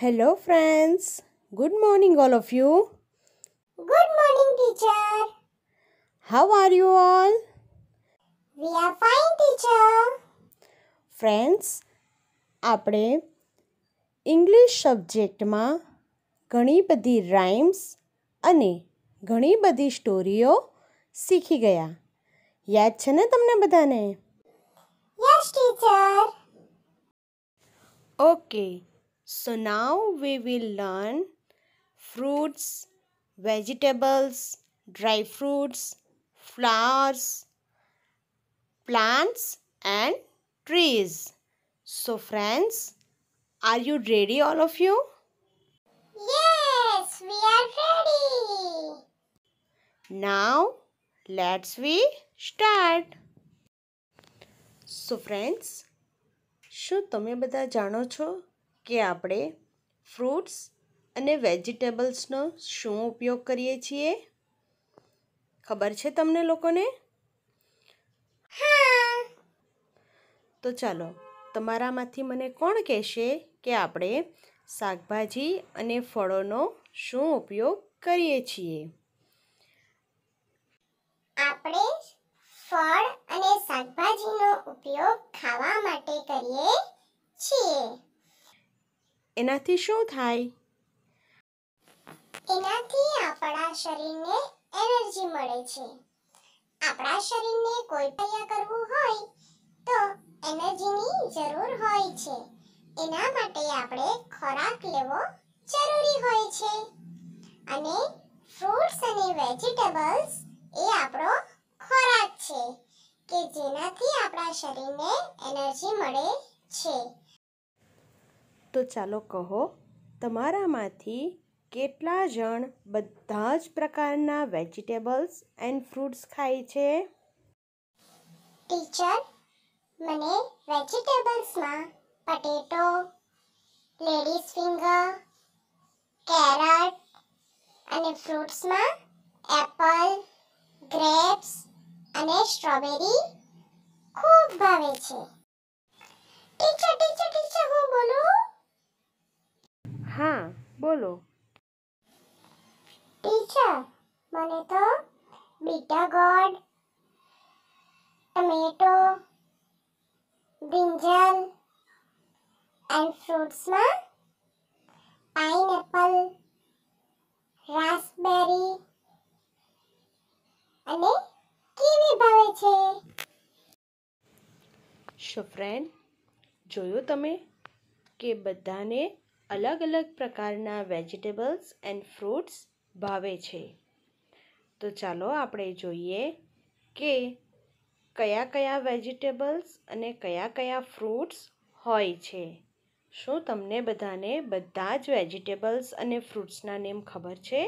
Hello friends good morning all of you good morning teacher how are you all we are fine teacher friends આપણે English subject માં ઘણી બધી રાઈમ્સ અને ઘણી બધી સ્ટોરીઓ શીખી ગયા યાદ છે ને તમને બધાને yes teacher okay So now we will learn fruits, vegetables, dry fruits, flowers, plants and trees. So friends, are you ready all of you? Yes, we are ready. Now, let's we start. So friends, શું તમે બધા જાણો છો કે આપણે fruits અને વેજીટેબલ્સનો શું ઉપયોગ કરીએ છીએ ખબર છે તમને લોકોને તો ચાલો તમારામાંથી મને કોણ કહેશે કે આપણે શાકભાજી અને ફળોનો શું ઉપયોગ કરીએ છીએ આપણે ફળ અને શાકભાજીનો ઉપયોગ ખાવા માટે કરીએ છીએ એનાથી શું થાય એનાથી આપણા શરીરને એનર્જી મળે છે આપણા શરીરને કોઈ ક્રિયા કરવું હોય તો એનર્જીની જરૂર હોય છે એના માટે આપણે ખોરાક લેવો જરૂરી હોય છે અને ફ્રૂટ્સ અને વેજીટેબલ્સ એ આપણો ખોરાક છે કે જેનાથી આપણા શરીરને એનર્જી મળે છે તો ચાલો કહો તમારામાંથી કેટલા જણ બધા જ પ્રકારના વેજીટેબલ્સ એન્ડ ફ્રૂટ્સ ખાય છે ટીચર મને વેજીટેબલ્સમાં પટેટો લેડીઝ ફિંગર કેરટ અને ફ્રૂટ્સમાં એપલ ગ્રેપ્સ અને સ્ટ્રોબેરી ખૂબ ભાવે છે ટીચર ટીચર ટીચર હું બોલું હા બોલો ટીચર મને તો bitter gourd tomato brinjal and ફ્રૂટ્સમાં માં પાઇનેપલ રાસબેરી અને કેવી ભાવે છે સો ફ્રેન્ડ જોયું તમે કે બધાને અલગ અલગ પ્રકારના વેજીટેબલ્સ એન્ડ ફ્રૂટ્સ ભાવે છે તો ચાલો આપણે જોઈએ કે કયા કયા વેજીટેબલ્સ અને કયા કયા ફ્રૂટ્સ હોય છે શું તમને બધાને બધા જ વેજીટેબલ્સ અને ફ્રૂટ્સના નેમ ખબર છે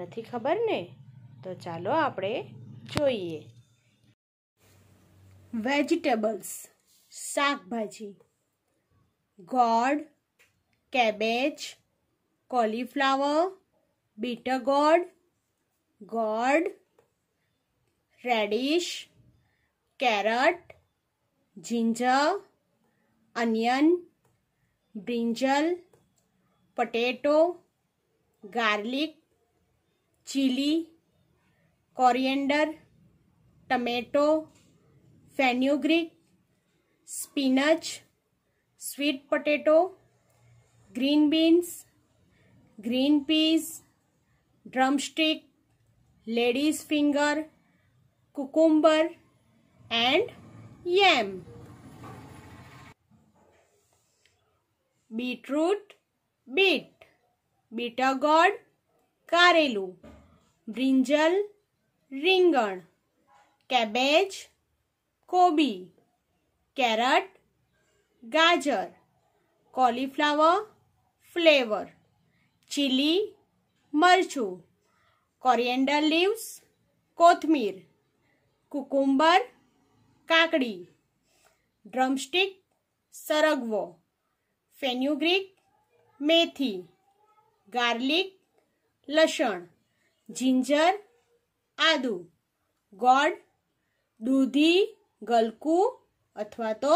નથી ખબર ને તો ચાલો આપણે જોઈએ વેજીટેબલ્સ શાકભાજી ગોળ cabbage cauliflower bitter gourd gourd radish carrot ginger onion brinjal potato garlic chili coriander, tomato fenugreek spinach sweet potato green beans green peas drumstick ladies finger cucumber and yam beetroot beet bitter gourd कारेलू brinjal રીંગણ cabbage कोबी carrot गाजर cauliflower flavor chili મરચું coriander leaves કોથમીર cucumber કાકડી drumstick સરગવો fenugreek મેથી garlic લસણ જિંજર આદુ ગોળ દૂધી ગલકું અથવા તો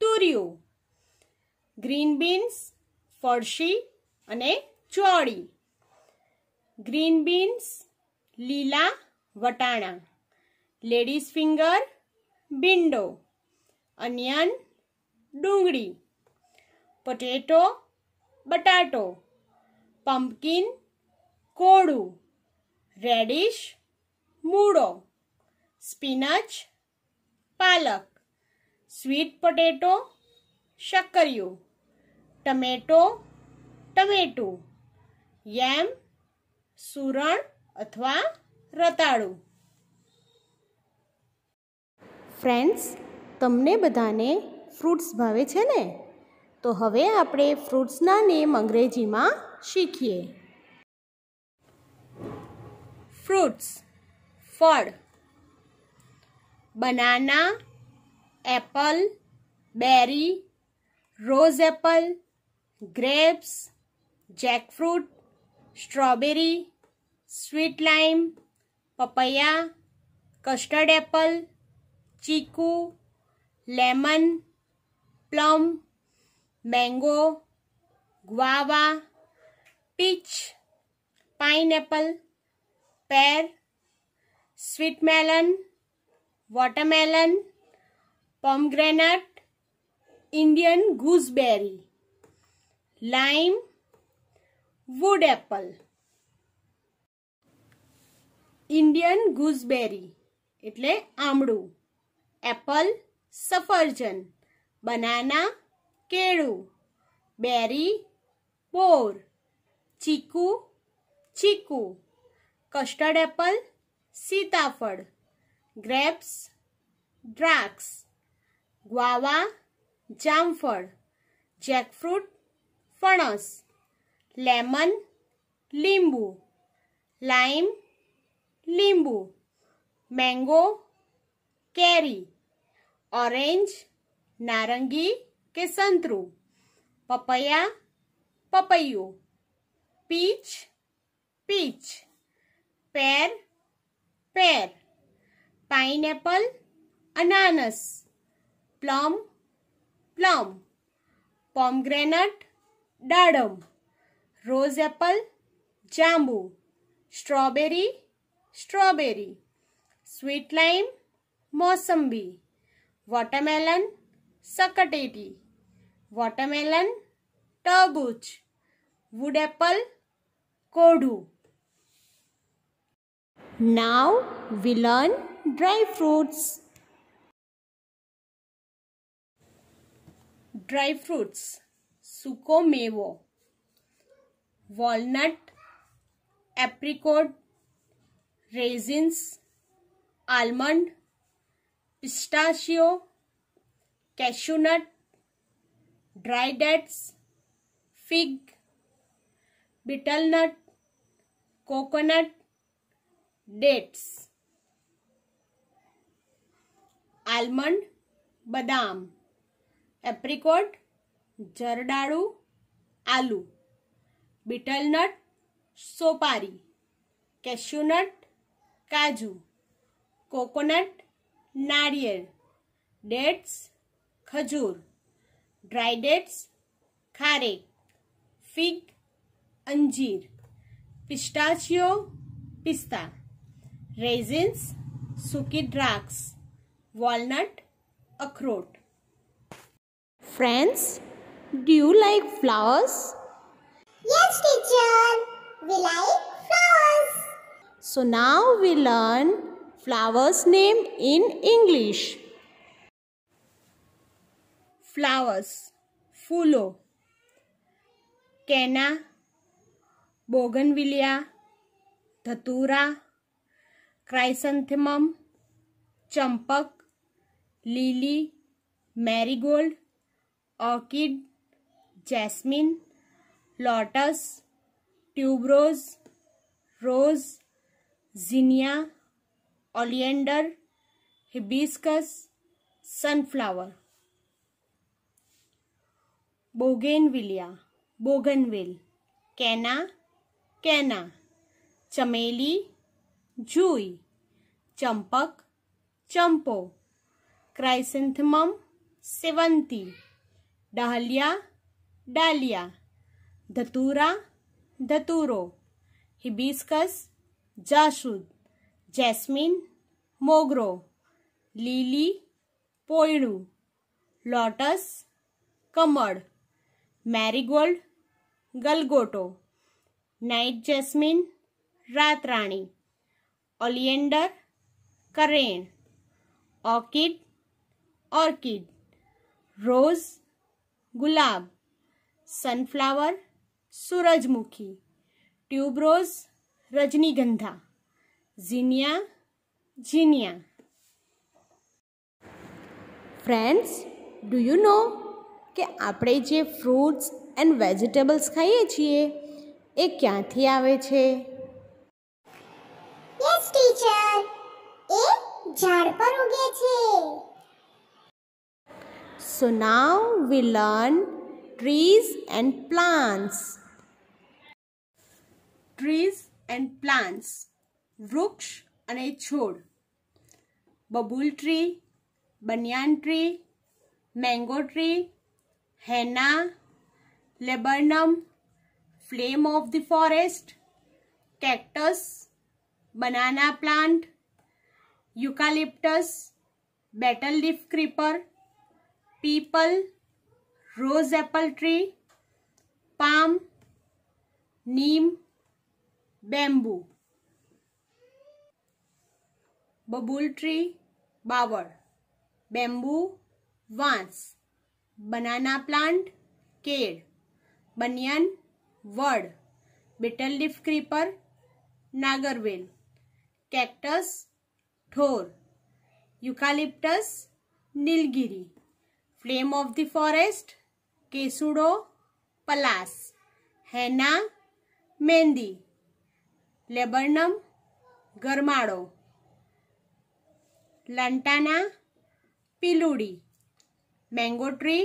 તુરિયું ગ્રીન બીન્સ ફરશી અને ચોળી ગ્રીન બીન્સ લીલા વટાણા લેડીઝ ફિંગર ભીંડો અનિયન ડુંગળી પોટેટો બટાટો પમ્પકિન કોળું રેડિશ મૂળો સ્પિનચ પાલક સ્વીટ પોટેટો શક્કરિયું ટમેટો ટમેટું યમ સુરણ અથવા રતાળું ફ્રેન્ડ્સ તમને બધાને ફ્રૂટ્સ ભાવે છે ને તો હવે આપણે ફ્રૂટ્સના નેમ અંગ્રેજીમાં શીખીએ ફ્રૂટ્સ ફળ banana apple berry rose apple grapes jackfruit strawberry sweet lime papaya custard apple चीकू lemon plum mango guava peach pineapple pear sweet melon watermelon pomegranate Indian gooseberry lime wood apple Indian gooseberry एट्ले आमड़ू apple सफरजन banana केड़ू berry पोर चीकू चीकू custard apple सीताफल grapes ड्राक्स ग्वावा जामफ जैकफ्रूट फणस लेमन लींबू लाइम लींबू मैंगो केरी ऑरेंज नारंगी के संतरु पपया पपयू पीच पीच पैर पैर पाइन अनानस plum plum pomegranate dadam rose apple, jambu, strawberry, strawberry, sweet lime, mosambi, watermelon, sakateti, watermelon, turbuch, wood apple, kodu. Now we learn dry fruits. Dry fruits सुको मेवो walnut apricot raisins almond pistachio cashew nut dry dates fig betel nut coconut dates almond बादाम apricot जरडाड़ू आलू betel नट सोपारी कैश्यूनट काजू coconut नारियल dates खजूर dry dates खारे fig अंजीर पिस्टाचियो पिस्ता रेजिन्स सूकी ड्राक्स वॉलनट अखरोट friends Do you like flowers? Yes, teacher. We like flowers. So now we learn flowers name in English. Flowers. Fulo. canna, Bougainvillea. Dhatura. Chrysanthemum. Champak. Lily. Marigold. Orchid. Jasmine lotus tuberose rose zinnia oleander hibiscus sunflower bougainvillea bougainvillea canna canna चमेली जूई चंपक चंपो chrysanthemum सेवंती dahlia dahlia धतूरा धतूरो hibiscus जाशुद jasmine मोगरो lily पोयड़ू लॉटस कमड़ मैरीगोल्ड गलगोटो नाइट जैस्मिन रात रानी करेण ऑर्किड ऑर्किड रोज गुलाब सनफ्लावर सूरजमुखी ट्यूबरोज रजनीगंधा zinnia zinnia friends do you know कि आप जे फ्रूट्स एंड वेजिटेबल्स खाई छे ये क्या थी आवे छे यस टीचर ए झाड़ पर उगे trees and plants. Trees and plants. Vruksh ane chod. Babul tree, banyan tree, mango tree, henna, laburnum, flame of the forest, cactus, banana plant, eucalyptus, betel leaf creeper, people, rose apple tree palm neem bamboo babul tree बावर bamboo वांस banana plant केर banyan वर्ड betel leaf creeper नागरवेल cactus ठोर eucalyptus नीलगिरी flame of the forest केसुड़ो पलास henna मेहंदी लेबरनम गरमाड़ो लंटाना पीलूड़ी मैंगो ट्री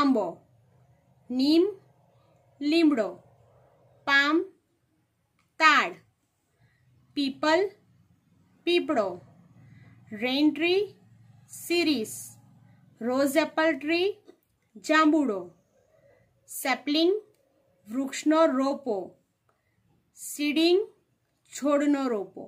आंबो नीम लीमड़ो पाम ताड़ पीपल पीपड़ो रेन ट्री सीरीस रोज एप्पल ट्री જાંબુડો સેપલિંગ વૃક્ષનો રોપો સીડિંગ છોડનો રોપો